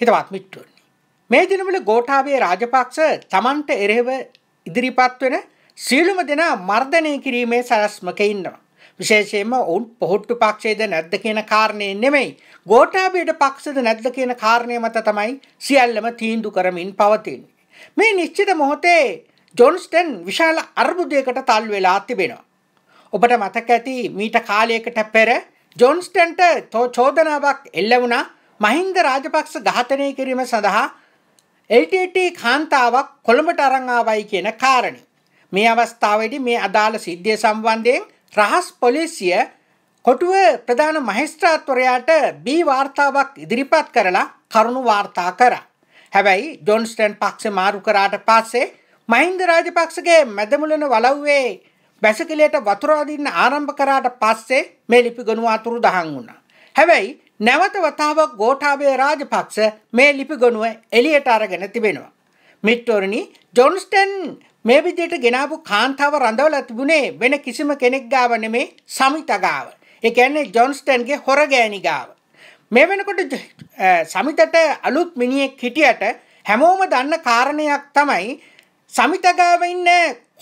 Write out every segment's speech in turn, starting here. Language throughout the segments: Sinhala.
හිතවත් මිත්‍රවනි. මේ දිනවල ගෝඨාභය රාජපක්ෂ තමන්ට එරෙහිව ඉදිරිපත් වෙන සියලුම දෙනා මර්ධනය කිරීමේ සරස්මක ඉන්නවා. විශේෂයෙන්ම ඔවුන් පොහොට්ටු පක්ෂයේද නැද්ද කියන කාරණේ නෙමෙයි ගෝඨාභයට පක්ෂද නැද්ද කියන කාරණය මත තමයි සියල්ලම තීන්දුව කරමින් පවතින්නේ. මේ නිශ්චිත මොහොතේ ජොන්ස්ටන් විශාල අර්බුදයකට තල් වෙලා තිබෙනවා. ඔබට මතක ඇති මීට කාලයකට පෙර ජොන්ස්ටන්ට චෝදනාවක් එල්ල වුණා මහින්ද රාජපක්ෂ ඝාතනය කිරීම සඳහා LTT කාන්තාවක් කොළඹට අරන් ආවයි කියන කාරණේ. මේ අවස්ථාවේදී මේ අදාළ සිද්ධිය සම්බන්ධයෙන් රහස් පොලිසිය කොටුව ප්‍රධාන මහේස්ත්‍රාත්වරයාට B වාර්තාවක් ඉදිරිපත් කරලා කරුණු වාර්තා කරා. හැබැයි ජොන්ස්ටන් පක්ෂේ මාරු කරාට පස්සේ මහින්ද රාජපක්ෂගේ මැදමුලන වලව්වේ බැසකලියට වතුර අදින්න ආරම්භ කරාට පස්සේ මේ ලිපි ගණුව අතුරු දහන් වුණා. හැබැයි නැවත වතාවක් ගෝඨාභය රාජපක්ෂ මේ ලිපි ගොනුව එළියට අරගෙන තිබෙනවා. මිට්ටෝරණි ජොන්ස්ටන් මේ විදියට ගෙනාපු කාන්තාව රඳවලා තිබුණේ වෙන කිසිම කෙනෙක් ගාව නෙමේ සමිත ගාව. ඒ කියන්නේ ජොන්ස්ටන්ගේ හොර ගෑණි ගාව. මේ වෙනකොට සමිතට අලුත් මිනිහෙක් හිටියට හැමෝම දන්න කාරණයක් තමයි සමිත ගාව ඉන්න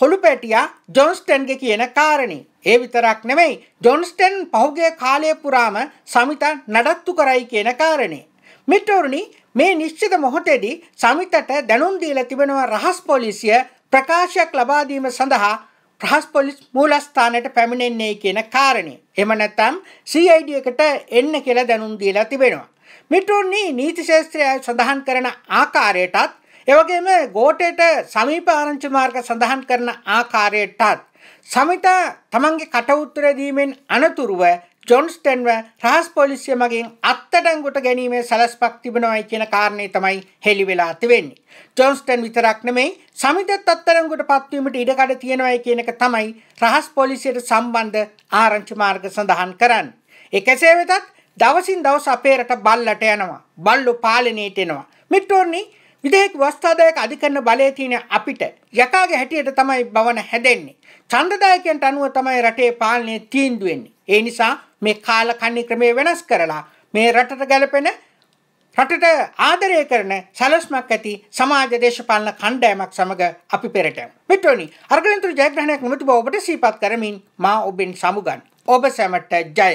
හොළු පැටියා ජොන්ස්ටන්ගේ කියන කාරණේ. ඒ විතරක් නෙමෙයි ජොන්ස්ටන් පහුගේ කාලය පුරාම සමිතා නඩත්තු කරයි කියන කාරණේ. මිටවරුනි මේ නිශ්චිත මොහොතේදී සමිතට දැනුම් දීලා තිබෙනවා රහස් පොලිසිය ප්‍රකාශයක් ලබා දීම සඳහා රහස් පොලිස් මූලස්ථානයට පැමිණෙන්නේ කියන කාරණේ. එහෙම නැත්නම් CID එකට එන්න කියලා දැනුම් දීලා තිබෙනවා. මිටුන්නේ නීති ශාස්ත්‍රය සඳහන් කරන ආකාරයටත් එවගේම ගෝටේට සමීප ආරංචි මාර්ග සඳහන් කරන ආකාරයටත් සමිතා තමන්ගේ කට උත්තර දීමෙන් අනතුරුව ජොන්ස්ටන්ව රහස් පොලිසිය මගින් අත්තඩංගුට ගැනීමේ සැලස්පක් තිබෙනවයි කියන කාරණේ තමයි හෙළි වෙලා තිබෙන්නේ. ජොන්ස්ටන් විතරක් නෙමෙයි සමිතත් අත්තඩංගුට පත්වීමට ඉඩකඩ තියෙනවයි කියන එක තමයි රහස් පොලිසියට සම්බන්ධ ආරංචි මාර්ග සඳහන් කරන්නේ. ඒ කෙසේ වෙතත් දවසින් දවස අපේ රට බල්ලට යනවා. බල්ලෝ පාලනයට එනවා. මිට්ටෝන්නේ විදෙහෙක් වස්ථාදායක අධිකරණ බලය තියෙන අපිට යකාගේ හැටියට තමයි භවන හැදෙන්නේ. ඡන්දදායකයන්ට අනුව තමයි රටේ පාලනය තීන්දුව වෙන්නේ. ඒ නිසා මේ කාල කණ්ණි ක්‍රමය වෙනස් කරලා මේ රටට ගැලපෙන රටට ආදරය කරන සැලස්මක් ඇති සමාජ දේශපාලන කණ්ඩායමක් සමග අපි පෙරට යමු. මිත්‍රෝනි, අර්ගලන්තුරු ජයග්‍රහණයක් නිමිති බව ඔබට සිහිපත් කරමින් මා ඔබෙන් සමුගන්. ඔබ සැමට ජය.